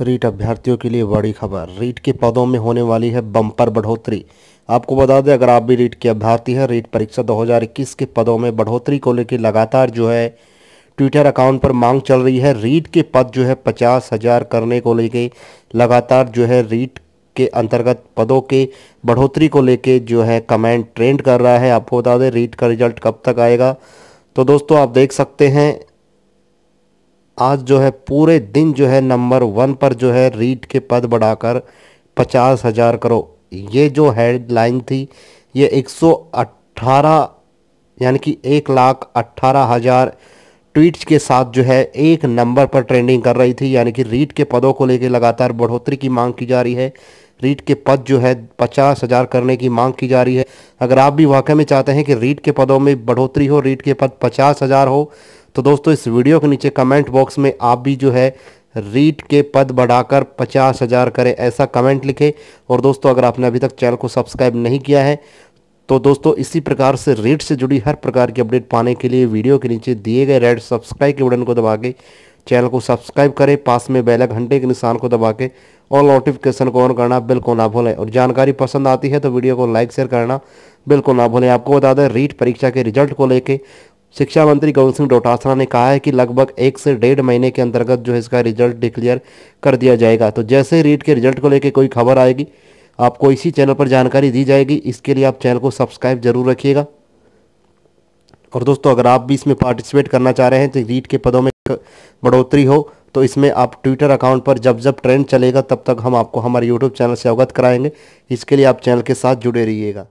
रीट अभ्यर्थियों के लिए बड़ी खबर रीट के पदों में होने वाली है बम्पर बढ़ोतरी आपको बता दें अगर आप भी रीट के अभ्यर्थी हैं रीट परीक्षा 2021 के पदों में बढ़ोतरी को लेकर लगातार जो है ट्विटर अकाउंट पर मांग चल रही है रीट के पद जो है पचास हज़ार करने को लेके लगातार जो है रीट के अंतर्गत पदों के बढ़ोतरी को लेके जो है कमेंट ट्रेंड कर रहा है आपको बता दें रीट का रिजल्ट कब तक आएगा तो दोस्तों आप देख सकते हैं आज जो है पूरे दिन जो है नंबर वन पर जो है रीट के पद बढ़ाकर पचास हज़ार करो ये जो हेडलाइन थी ये 118 यानी कि एक लाख अट्ठारह हज़ार ट्वीट्स के साथ जो है एक नंबर पर ट्रेंडिंग कर रही थी यानी कि रीट के पदों को लेकर लगातार बढ़ोतरी की मांग की जा रही है रीट के पद जो है पचास हज़ार करने की मांग की जा रही है अगर आप भी वाकई में चाहते हैं कि रीट के पदों में बढ़ोतरी हो रीट के पद पचास हज़ार हो तो दोस्तों इस वीडियो के नीचे कमेंट बॉक्स में आप भी जो है रीट के पद बढ़ाकर पचास हज़ार करें ऐसा कमेंट लिखें और दोस्तों अगर आपने अभी तक चैनल को सब्सक्राइब नहीं किया है तो दोस्तों इसी प्रकार से रीट से जुड़ी हर प्रकार की अपडेट पाने के लिए वीडियो के नीचे दिए गए रेड सब्सक्राइब के बटन को दबा के चैनल को सब्सक्राइब करें पास में बेल घंटे के निशान को दबा के और नोटिफिकेशन को ऑन करना बिल्कुल ना भूलें और जानकारी पसंद आती है तो वीडियो को लाइक शेयर करना बिल्कुल ना भूलें आपको बता दें रीट परीक्षा के रिजल्ट को लेके शिक्षा मंत्री गोविंद सिंह डोटासरा ने कहा है कि लगभग एक से डेढ़ महीने के अंतर्गत जो है इसका रिजल्ट डिक्लेयर कर दिया जाएगा तो जैसे रीट के रिजल्ट को लेकर कोई खबर आएगी आपको इसी चैनल पर जानकारी दी जाएगी इसके लिए आप चैनल को सब्सक्राइब जरूर रखिएगा और दोस्तों अगर आप भी इसमें पार्टिसिपेट करना चाह रहे हैं तो रीट के पदों में बढ़ोतरी हो तो इसमें आप ट्विटर अकाउंट पर जब जब ट्रेंड चलेगा तब तक हम आपको हमारे यूट्यूब चैनल से अवगत कराएंगे इसके लिए आप चैनल के साथ जुड़े रहिएगा